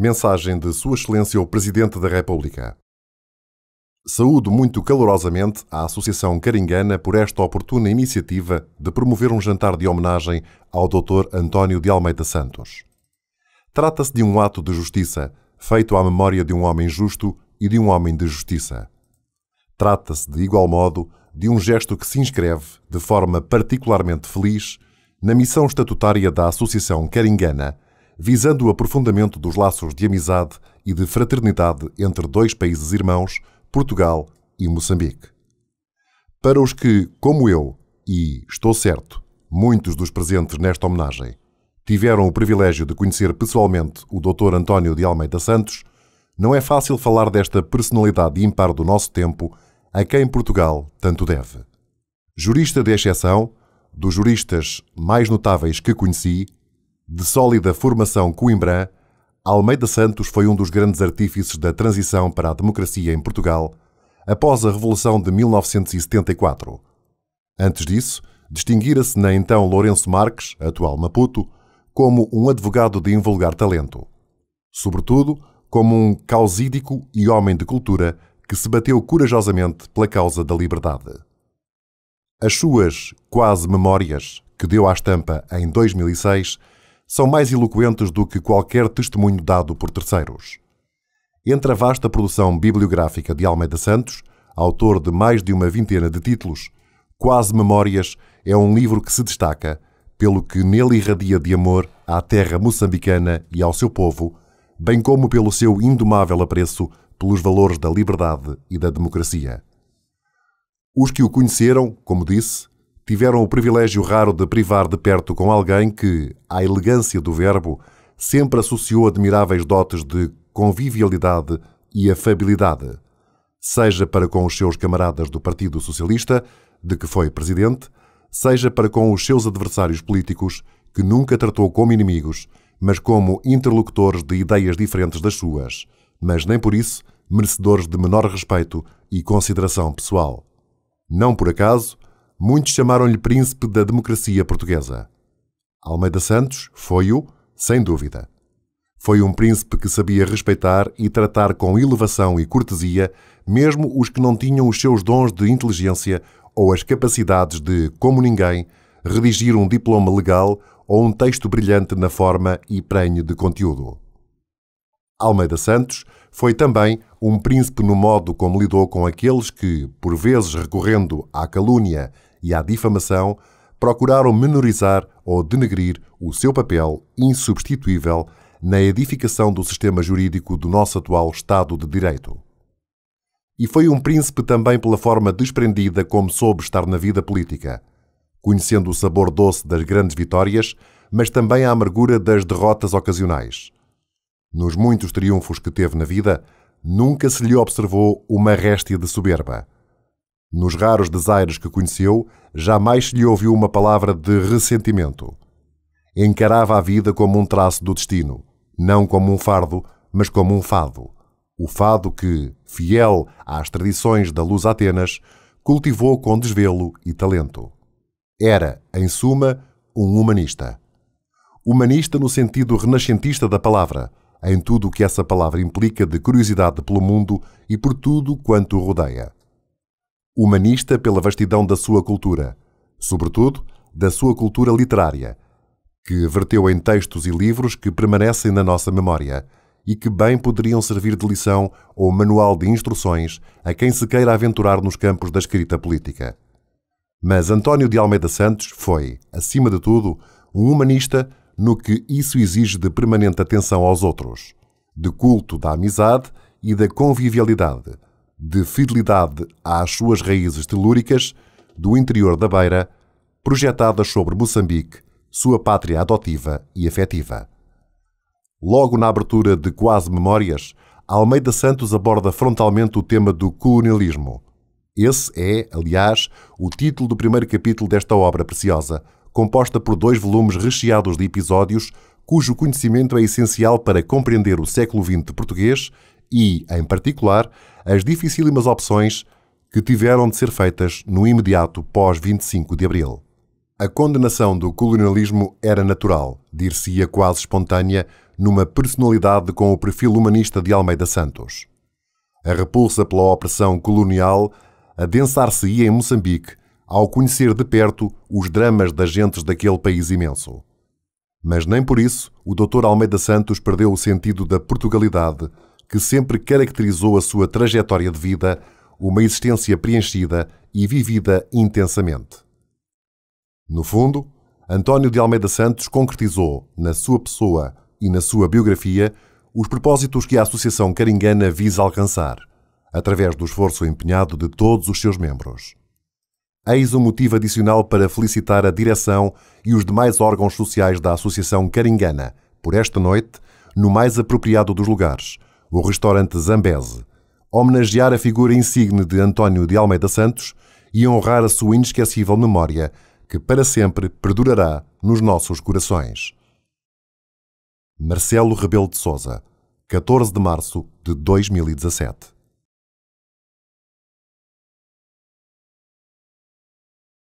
Mensagem de Sua Excelência o Presidente da República. Saúdo muito calorosamente a Associação Caringana por esta oportuna iniciativa de promover um jantar de homenagem ao Dr. António de Almeida Santos. Trata-se de um ato de justiça feito à memória de um homem justo e de um homem de justiça. Trata-se, de igual modo, de um gesto que se inscreve, de forma particularmente feliz, na missão estatutária da Associação Caringana visando o aprofundamento dos laços de amizade e de fraternidade entre dois países irmãos, Portugal e Moçambique. Para os que, como eu, e estou certo, muitos dos presentes nesta homenagem, tiveram o privilégio de conhecer pessoalmente o Dr. António de Almeida Santos, não é fácil falar desta personalidade ímpar do nosso tempo, a quem Portugal tanto deve. Jurista de exceção, dos juristas mais notáveis que conheci, de sólida formação Coimbra, Almeida Santos foi um dos grandes artífices da transição para a democracia em Portugal após a Revolução de 1974. Antes disso, distinguira-se na então Lourenço Marques, atual Maputo, como um advogado de invulgar talento. Sobretudo, como um causídico e homem de cultura que se bateu corajosamente pela causa da liberdade. As suas quase memórias, que deu à estampa em 2006, são mais eloquentes do que qualquer testemunho dado por terceiros. Entre a vasta produção bibliográfica de Almeida Santos, autor de mais de uma vintena de títulos, Quase Memórias é um livro que se destaca pelo que nele irradia de amor à terra moçambicana e ao seu povo, bem como pelo seu indomável apreço pelos valores da liberdade e da democracia. Os que o conheceram, como disse, tiveram o privilégio raro de privar de perto com alguém que, à elegância do verbo, sempre associou admiráveis dotes de convivialidade e afabilidade, seja para com os seus camaradas do Partido Socialista, de que foi presidente, seja para com os seus adversários políticos, que nunca tratou como inimigos, mas como interlocutores de ideias diferentes das suas, mas nem por isso merecedores de menor respeito e consideração pessoal. Não por acaso, muitos chamaram-lhe príncipe da democracia portuguesa. Almeida Santos foi-o, sem dúvida. Foi um príncipe que sabia respeitar e tratar com elevação e cortesia mesmo os que não tinham os seus dons de inteligência ou as capacidades de, como ninguém, redigir um diploma legal ou um texto brilhante na forma e prenhe de conteúdo. Almeida Santos foi também um príncipe no modo como lidou com aqueles que, por vezes recorrendo à calúnia e à difamação, procuraram menorizar ou denegrir o seu papel insubstituível na edificação do sistema jurídico do nosso atual Estado de Direito. E foi um príncipe também pela forma desprendida como soube estar na vida política, conhecendo o sabor doce das grandes vitórias, mas também a amargura das derrotas ocasionais. Nos muitos triunfos que teve na vida, nunca se lhe observou uma réstia de soberba nos raros desaires que conheceu, jamais se lhe ouviu uma palavra de ressentimento. Encarava a vida como um traço do destino, não como um fardo, mas como um fado. O fado que, fiel às tradições da luz Atenas, cultivou com desvelo e talento. Era, em suma, um humanista. Humanista no sentido renascentista da palavra, em tudo o que essa palavra implica de curiosidade pelo mundo e por tudo quanto o rodeia humanista pela vastidão da sua cultura, sobretudo da sua cultura literária, que verteu em textos e livros que permanecem na nossa memória e que bem poderiam servir de lição ou manual de instruções a quem se queira aventurar nos campos da escrita política. Mas António de Almeida Santos foi, acima de tudo, um humanista no que isso exige de permanente atenção aos outros, de culto da amizade e da convivialidade, de fidelidade às suas raízes telúricas do interior da Beira, projetadas sobre Moçambique, sua pátria adotiva e afetiva. Logo na abertura de Quase Memórias, Almeida Santos aborda frontalmente o tema do colonialismo. Esse é, aliás, o título do primeiro capítulo desta obra preciosa, composta por dois volumes recheados de episódios cujo conhecimento é essencial para compreender o século XX português e, em particular, as dificílimas opções que tiveram de ser feitas no imediato pós 25 de abril. A condenação do colonialismo era natural, dir-se-ia quase espontânea, numa personalidade com o perfil humanista de Almeida Santos. A repulsa pela opressão colonial adensar-se-ia em Moçambique ao conhecer de perto os dramas das gentes daquele país imenso. Mas nem por isso o Dr. Almeida Santos perdeu o sentido da Portugalidade que sempre caracterizou a sua trajetória de vida, uma existência preenchida e vivida intensamente. No fundo, António de Almeida Santos concretizou, na sua pessoa e na sua biografia, os propósitos que a Associação Caringana visa alcançar, através do esforço empenhado de todos os seus membros. Eis um motivo adicional para felicitar a direção e os demais órgãos sociais da Associação Caringana por esta noite, no mais apropriado dos lugares, o restaurante Zambese, homenagear a figura insigne de António de Almeida Santos e honrar a sua inesquecível memória, que para sempre perdurará nos nossos corações. Marcelo Rebelo de Souza, 14 de março de 2017